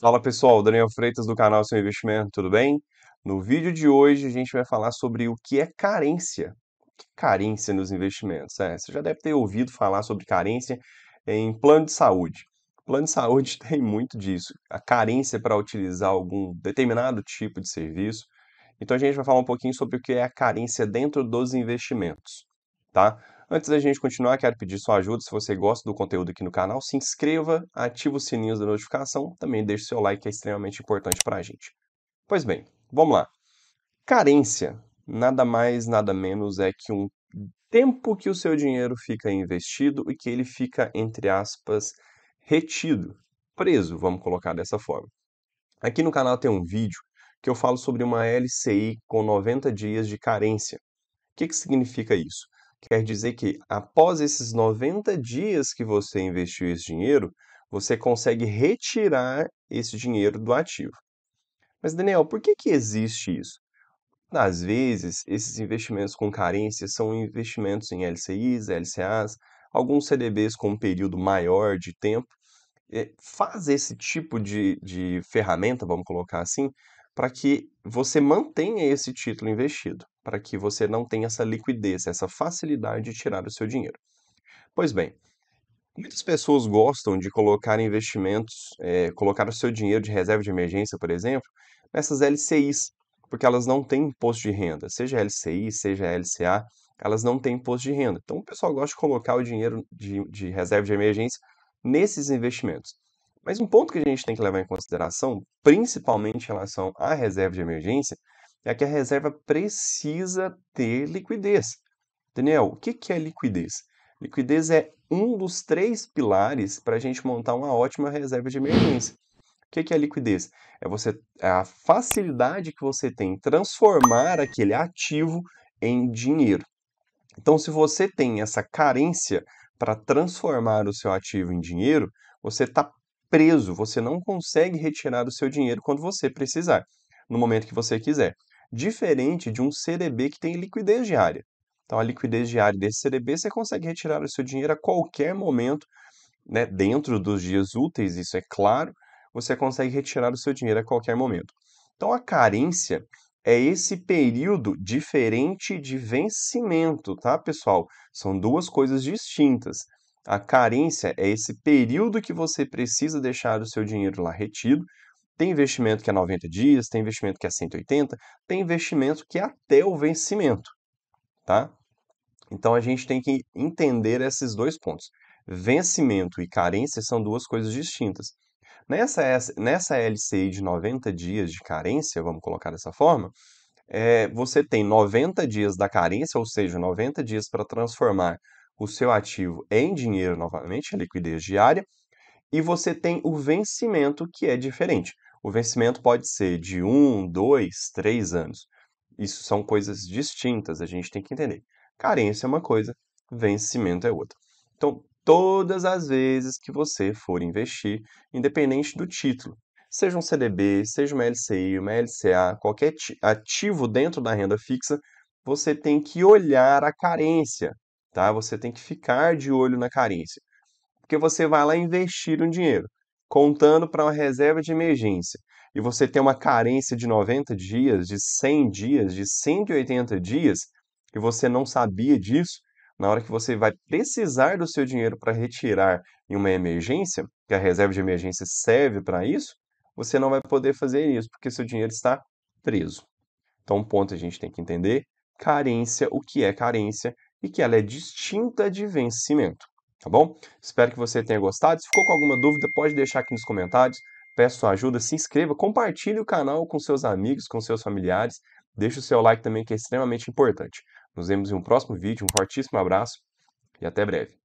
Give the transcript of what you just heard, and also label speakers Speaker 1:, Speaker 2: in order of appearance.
Speaker 1: Fala pessoal, Daniel Freitas do canal Seu Investimento, tudo bem? No vídeo de hoje a gente vai falar sobre o que é carência. Que é carência nos investimentos? É, você já deve ter ouvido falar sobre carência em plano de saúde. Plano de saúde tem muito disso, a carência para utilizar algum determinado tipo de serviço. Então a gente vai falar um pouquinho sobre o que é a carência dentro dos investimentos, tá? Antes da gente continuar, quero pedir sua ajuda. Se você gosta do conteúdo aqui no canal, se inscreva, ative o sininho da notificação, também deixe seu like, que é extremamente importante para a gente. Pois bem, vamos lá. Carência nada mais, nada menos é que um tempo que o seu dinheiro fica investido e que ele fica, entre aspas, retido, preso, vamos colocar dessa forma. Aqui no canal tem um vídeo que eu falo sobre uma LCI com 90 dias de carência. O que, que significa isso? Quer dizer que após esses 90 dias que você investiu esse dinheiro, você consegue retirar esse dinheiro do ativo. Mas, Daniel, por que, que existe isso? Às vezes, esses investimentos com carência são investimentos em LCIs, LCAs, alguns CDBs com um período maior de tempo. É, faz esse tipo de, de ferramenta, vamos colocar assim, para que você mantenha esse título investido, para que você não tenha essa liquidez, essa facilidade de tirar o seu dinheiro. Pois bem, muitas pessoas gostam de colocar investimentos, é, colocar o seu dinheiro de reserva de emergência, por exemplo, nessas LCIs, porque elas não têm imposto de renda, seja LCI, seja LCA, elas não têm imposto de renda. Então o pessoal gosta de colocar o dinheiro de, de reserva de emergência nesses investimentos. Mas um ponto que a gente tem que levar em consideração, principalmente em relação à reserva de emergência, é que a reserva precisa ter liquidez. Daniel, o que é liquidez? Liquidez é um dos três pilares para a gente montar uma ótima reserva de emergência. O que é liquidez? É você é a facilidade que você tem em transformar aquele ativo em dinheiro. Então, se você tem essa carência para transformar o seu ativo em dinheiro, você está preso, você não consegue retirar o seu dinheiro quando você precisar, no momento que você quiser. Diferente de um CDB que tem liquidez diária. Então, a liquidez diária desse CDB, você consegue retirar o seu dinheiro a qualquer momento, né, dentro dos dias úteis, isso é claro, você consegue retirar o seu dinheiro a qualquer momento. Então, a carência é esse período diferente de vencimento, tá, pessoal? São duas coisas distintas. A carência é esse período que você precisa deixar o seu dinheiro lá retido. Tem investimento que é 90 dias, tem investimento que é 180, tem investimento que é até o vencimento, tá? Então a gente tem que entender esses dois pontos. Vencimento e carência são duas coisas distintas. Nessa, nessa LCI de 90 dias de carência, vamos colocar dessa forma, é, você tem 90 dias da carência, ou seja, 90 dias para transformar o seu ativo em dinheiro novamente, a liquidez diária, e você tem o vencimento que é diferente. O vencimento pode ser de um, dois, três anos. Isso são coisas distintas, a gente tem que entender. Carência é uma coisa, vencimento é outra. Então, todas as vezes que você for investir, independente do título, seja um CDB, seja uma LCI, uma LCA, qualquer ativo dentro da renda fixa, você tem que olhar a carência tá? Você tem que ficar de olho na carência, porque você vai lá investir um dinheiro, contando para uma reserva de emergência, e você tem uma carência de 90 dias, de 100 dias, de 180 dias, e você não sabia disso, na hora que você vai precisar do seu dinheiro para retirar em uma emergência, que a reserva de emergência serve para isso, você não vai poder fazer isso, porque seu dinheiro está preso. Então, um ponto a gente tem que entender: carência, o que é carência e que ela é distinta de vencimento. Tá bom? Espero que você tenha gostado. Se ficou com alguma dúvida, pode deixar aqui nos comentários. Peço sua ajuda, se inscreva, compartilhe o canal com seus amigos, com seus familiares. Deixe o seu like também, que é extremamente importante. Nos vemos em um próximo vídeo. Um fortíssimo abraço e até breve.